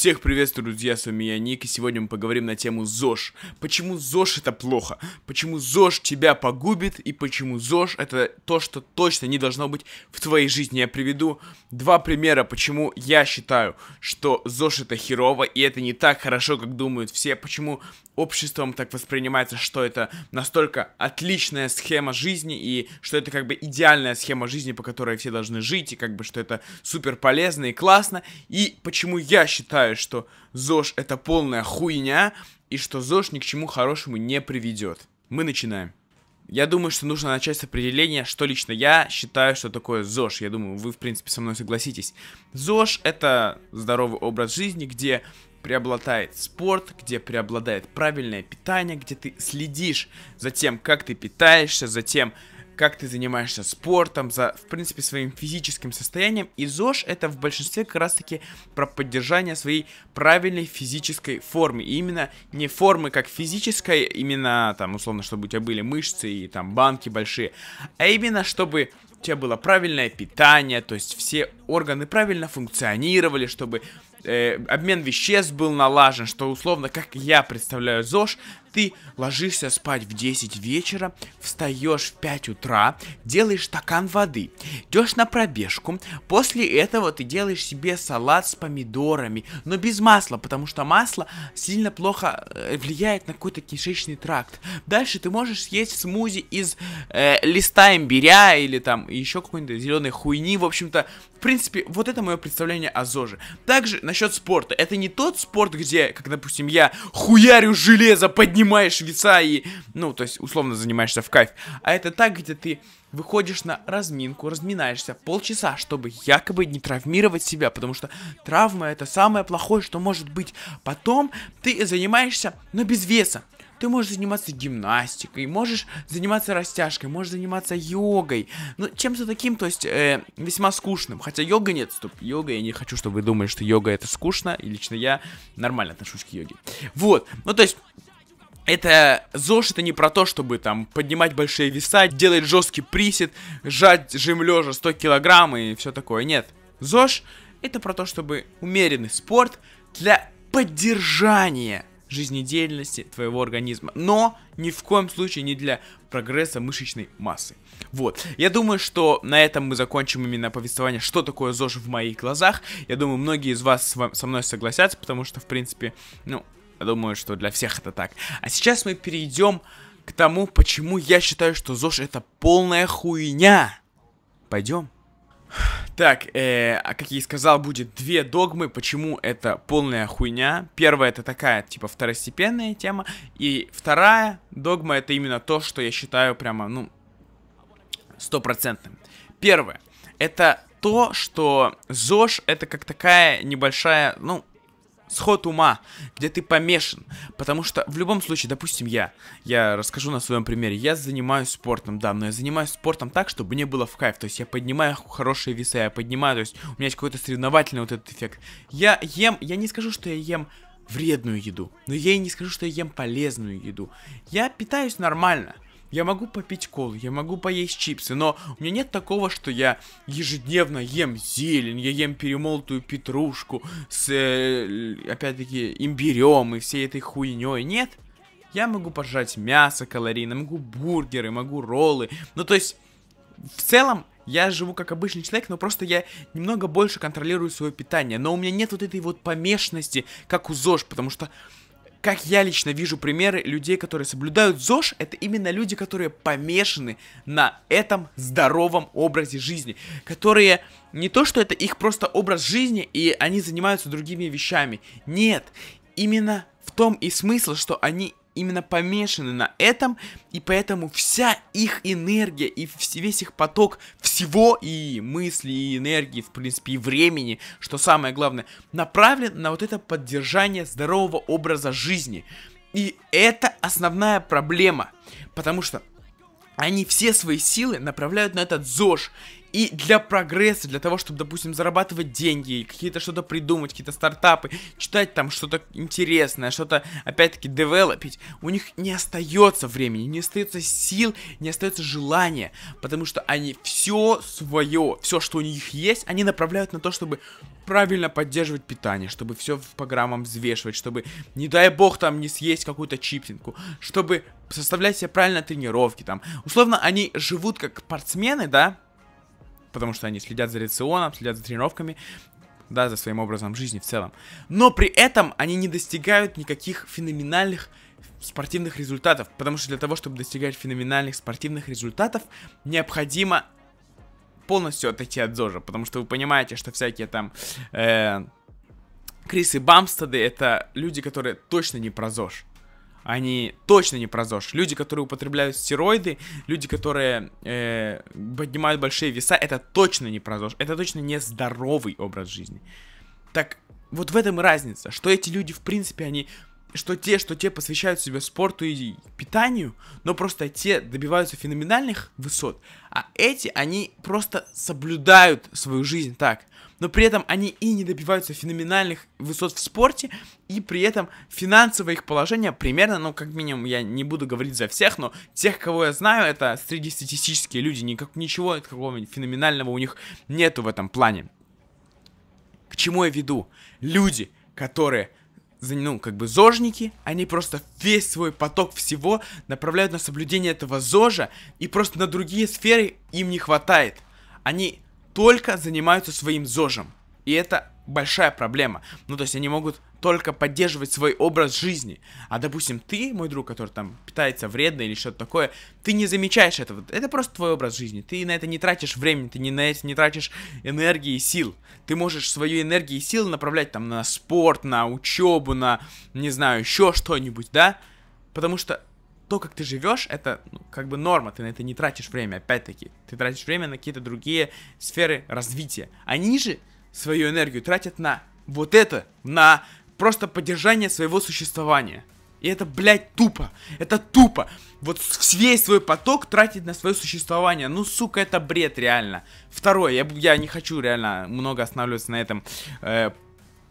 Всех приветствую, друзья, с вами я, Ник, и сегодня мы поговорим на тему ЗОЖ. Почему ЗОЖ это плохо? Почему ЗОЖ тебя погубит? И почему ЗОЖ это то, что точно не должно быть в твоей жизни? Я приведу два примера, почему я считаю, что ЗОЖ это херово, и это не так хорошо, как думают все. Почему обществом так воспринимается, что это настолько отличная схема жизни, и что это как бы идеальная схема жизни, по которой все должны жить, и как бы что это супер полезно и классно. И почему я считаю, считаю, что ЗОЖ это полная хуйня, и что ЗОЖ ни к чему хорошему не приведет. Мы начинаем. Я думаю, что нужно начать с определения, что лично я считаю, что такое ЗОЖ. Я думаю, вы, в принципе, со мной согласитесь. ЗОЖ — это здоровый образ жизни, где преобладает спорт, где преобладает правильное питание, где ты следишь за тем, как ты питаешься, за тем, как ты занимаешься спортом, за, в принципе, своим физическим состоянием. И ЗОЖ это в большинстве как раз-таки про поддержание своей правильной физической формы. И именно не формы как физической, именно там, условно, чтобы у тебя были мышцы и там банки большие, а именно чтобы у тебя было правильное питание, то есть все органы правильно функционировали, чтобы э, обмен веществ был налажен, что условно, как я представляю ЗОЖ, ты ложишься спать в 10 вечера, встаешь в 5 утра, делаешь стакан воды, идешь на пробежку. После этого ты делаешь себе салат с помидорами, но без масла, потому что масло сильно плохо э, влияет на какой-то кишечный тракт. Дальше ты можешь съесть смузи из э, листа имбиря или там еще какой то зеленой хуйни. В общем-то, в принципе, вот это мое представление о ЗОЖе. Также насчет спорта. Это не тот спорт, где, как, допустим, я хуярю железо, поднимаю поднимаешь веса и, ну, то есть, условно занимаешься в кайф. А это так, где ты выходишь на разминку, разминаешься полчаса, чтобы якобы не травмировать себя, потому что травма это самое плохое, что может быть. Потом ты занимаешься, но без веса. Ты можешь заниматься гимнастикой, можешь заниматься растяжкой, можешь заниматься йогой. Ну, чем-то таким, то есть, э, весьма скучным. Хотя йога нет, стоп, йога, я не хочу, чтобы вы думали, что йога это скучно. И лично я нормально отношусь к йоге. Вот, ну то есть, это ЗОЖ, это не про то, чтобы там поднимать большие веса, делать жесткий присед, жать жим лежа 100 килограмм и все такое. Нет. ЗОЖ это про то, чтобы умеренный спорт для поддержания жизнедеятельности твоего организма, но ни в коем случае не для прогресса мышечной массы. Вот. Я думаю, что на этом мы закончим именно повествование, что такое ЗОЖ в моих глазах. Я думаю, многие из вас со мной согласятся, потому что, в принципе, ну, думаю, что для всех это так. А сейчас мы перейдем к тому, почему я считаю, что ЗОЖ это полная хуйня. Пойдем. Так, э, а как я и сказал, будет две догмы, почему это полная хуйня. Первая это такая, типа, второстепенная тема. И вторая догма это именно то, что я считаю прямо, ну, стопроцентным. Первое. Это то, что ЗОЖ это как такая небольшая, ну, сход ума, где ты помешан. Потому что в любом случае, допустим, я, я расскажу на своем примере, я занимаюсь спортом, да, но я занимаюсь спортом так, чтобы мне было в кайф. То есть я поднимаю хорошие весы, я поднимаю, то есть у меня есть какой-то соревновательный вот этот эффект. Я ем, я не скажу, что я ем вредную еду, но я и не скажу, что я ем полезную еду. Я питаюсь нормально. Я могу попить колу, я могу поесть чипсы, но у меня нет такого, что я ежедневно ем зелень, я ем перемолотую петрушку с, э, опять-таки, имбирем и всей этой хуйней. Нет, я могу пожрать мясо калорийно, могу бургеры, могу роллы. Ну, то есть, в целом, я живу как обычный человек, но просто я немного больше контролирую свое питание. Но у меня нет вот этой вот помешности, как у ЗОЖ, потому что как я лично вижу примеры людей, которые соблюдают ЗОЖ, это именно люди, которые помешаны на этом здоровом образе жизни, которые не то, что это их просто образ жизни, и они занимаются другими вещами. Нет, именно в том и смысл, что они именно помешаны на этом, и поэтому вся их энергия и весь их поток всего и мысли, и энергии, в принципе, и времени, что самое главное, направлен на вот это поддержание здорового образа жизни. И это основная проблема, потому что они все свои силы направляют на этот ЗОЖ. И для прогресса, для того, чтобы, допустим, зарабатывать деньги, какие-то что-то придумать, какие-то стартапы, читать там что-то интересное, что-то, опять-таки, девелопить, у них не остается времени, не остается сил, не остается желания, потому что они все свое, все, что у них есть, они направляют на то, чтобы правильно поддерживать питание, чтобы все по граммам взвешивать, чтобы, не дай бог, там не съесть какую-то чипсинку, чтобы составлять себе правильно тренировки, там. Условно, они живут как спортсмены, да, потому что они следят за рационом, следят за тренировками, да, за своим образом жизни в целом. Но при этом они не достигают никаких феноменальных спортивных результатов, потому что для того, чтобы достигать феноменальных спортивных результатов, необходимо полностью отойти от ЗОЖа, потому что вы понимаете, что всякие там... Э, Крис и Бамстеды это люди, которые точно не про ЗОЖ они точно не про ЗОЖ. Люди, которые употребляют стероиды, люди, которые э, поднимают большие веса, это точно не про ЗОЖ. Это точно не здоровый образ жизни. Так вот в этом и разница, что эти люди, в принципе, они что те, что те посвящают себя спорту и питанию, но просто те добиваются феноменальных высот, а эти, они просто соблюдают свою жизнь так. Но при этом они и не добиваются феноменальных высот в спорте, и при этом финансовое их положение примерно, ну, как минимум, я не буду говорить за всех, но тех, кого я знаю, это среднестатистические люди, никак, ничего какого-нибудь феноменального у них нету в этом плане. К чему я веду? Люди, которые ну, как бы зожники, они просто весь свой поток всего направляют на соблюдение этого зожа, и просто на другие сферы им не хватает. Они только занимаются своим зожем. И это большая проблема. Ну, то есть они могут только поддерживать свой образ жизни. А допустим, ты, мой друг, который там питается вредно или что-то такое, ты не замечаешь этого. Это просто твой образ жизни. Ты на это не тратишь времени, ты не на это не тратишь энергии и сил. Ты можешь свою энергию и силы направлять там на спорт, на учебу, на, не знаю, еще что-нибудь, да? Потому что то, как ты живешь, это ну, как бы норма, ты на это не тратишь время, опять-таки. Ты тратишь время на какие-то другие сферы развития. Они же свою энергию тратят на вот это, на просто поддержание своего существования. И это, блядь, тупо. Это тупо. Вот весь свой поток тратить на свое существование. Ну, сука, это бред, реально. Второе, я, я не хочу реально много останавливаться на этом э,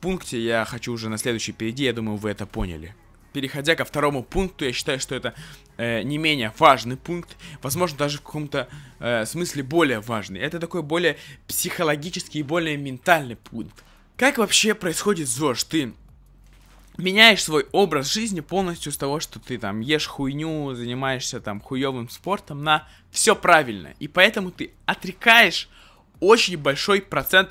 пункте. Я хочу уже на следующий перейти. Я думаю, вы это поняли. Переходя ко второму пункту, я считаю, что это э, не менее важный пункт, возможно, даже в каком-то э, смысле более важный. Это такой более психологический и более ментальный пункт. Как вообще происходит ЗОЖ? Ты меняешь свой образ жизни полностью с того, что ты там ешь хуйню, занимаешься там хуевым спортом на все правильно. И поэтому ты отрекаешь очень большой процент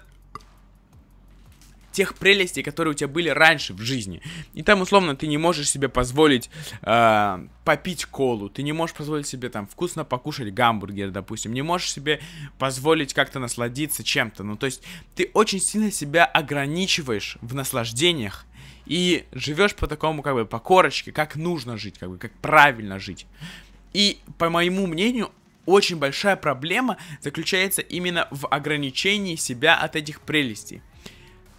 тех прелестей, которые у тебя были раньше в жизни. И там, условно, ты не можешь себе позволить э, попить колу, ты не можешь позволить себе там вкусно покушать гамбургер, допустим, не можешь себе позволить как-то насладиться чем-то. Ну, то есть ты очень сильно себя ограничиваешь в наслаждениях и живешь по такому, как бы, по корочке, как нужно жить, как бы, как правильно жить. И, по моему мнению, очень большая проблема заключается именно в ограничении себя от этих прелестей.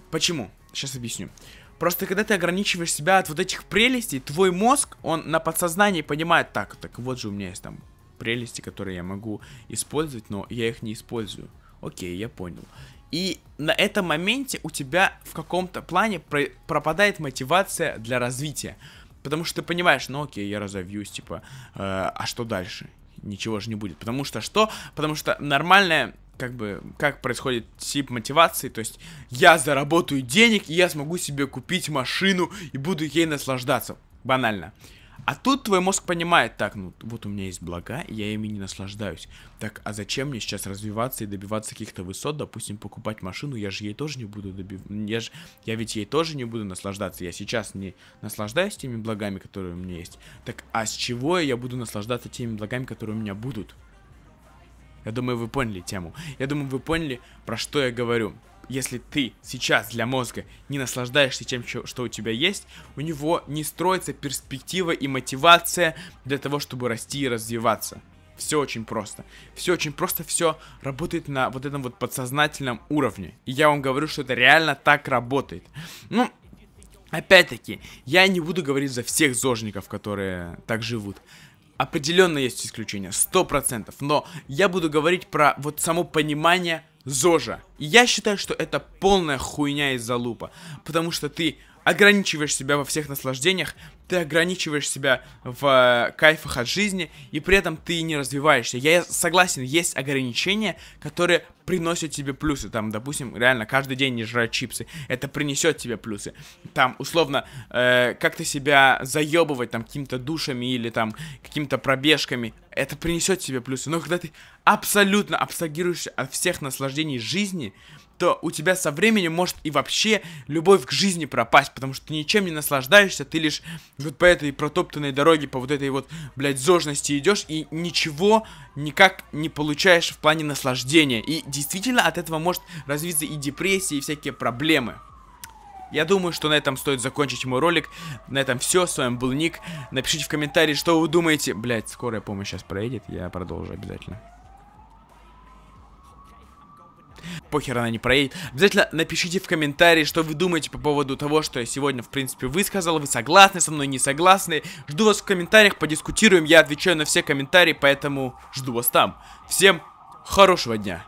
Почему? Сейчас объясню. Просто когда ты ограничиваешь себя от вот этих прелестей, твой мозг, он на подсознании понимает, так, так вот же у меня есть там прелести, которые я могу использовать, но я их не использую. Окей, я понял. И на этом моменте у тебя в каком-то плане про пропадает мотивация для развития. Потому что ты понимаешь, ну окей, я разовьюсь, типа, э, а что дальше? Ничего же не будет. Потому что что? Потому что нормальная как бы, как происходит тип мотивации, то есть я заработаю денег, и я смогу себе купить машину и буду ей наслаждаться. Банально. А тут твой мозг понимает, так, ну вот у меня есть блага, я ими не наслаждаюсь. Так, а зачем мне сейчас развиваться и добиваться каких-то высот, допустим, покупать машину, я же ей тоже не буду добив... Я, же... я ведь ей тоже не буду наслаждаться. Я сейчас не наслаждаюсь теми благами, которые у меня есть. Так, а с чего я буду наслаждаться теми благами, которые у меня будут? Я думаю, вы поняли тему. Я думаю, вы поняли, про что я говорю если ты сейчас для мозга не наслаждаешься тем, что у тебя есть, у него не строится перспектива и мотивация для того, чтобы расти и развиваться. Все очень просто. Все очень просто, все работает на вот этом вот подсознательном уровне. И я вам говорю, что это реально так работает. Ну, опять-таки, я не буду говорить за всех зожников, которые так живут. Определенно есть исключения, 100%. Но я буду говорить про вот само понимание Зожа. Я считаю, что это полная хуйня из-за лупа. Потому что ты ограничиваешь себя во всех наслаждениях, ты ограничиваешь себя в э, кайфах от жизни, и при этом ты не развиваешься. Я согласен, есть ограничения, которые приносят тебе плюсы. Там, допустим, реально каждый день не жрать чипсы. Это принесет тебе плюсы. Там, условно, э, как-то себя заебывать там какими-то душами или там какими-то пробежками. Это принесет тебе плюсы. Но когда ты абсолютно абстрагируешься от всех наслаждений жизни, то у тебя со временем может и вообще любовь к жизни пропасть, потому что ты ничем не наслаждаешься, ты лишь вот по этой протоптанной дороге, по вот этой вот, блядь, зожности идешь и ничего никак не получаешь в плане наслаждения. И действительно от этого может развиться и депрессия, и всякие проблемы. Я думаю, что на этом стоит закончить мой ролик. На этом все. С вами был Ник. Напишите в комментарии, что вы думаете. Блять, скорая помощь сейчас проедет. Я продолжу обязательно. похер она не проедет. Обязательно напишите в комментарии, что вы думаете по поводу того, что я сегодня, в принципе, высказал. Вы согласны со мной, не согласны? Жду вас в комментариях, подискутируем. Я отвечаю на все комментарии, поэтому жду вас там. Всем хорошего дня!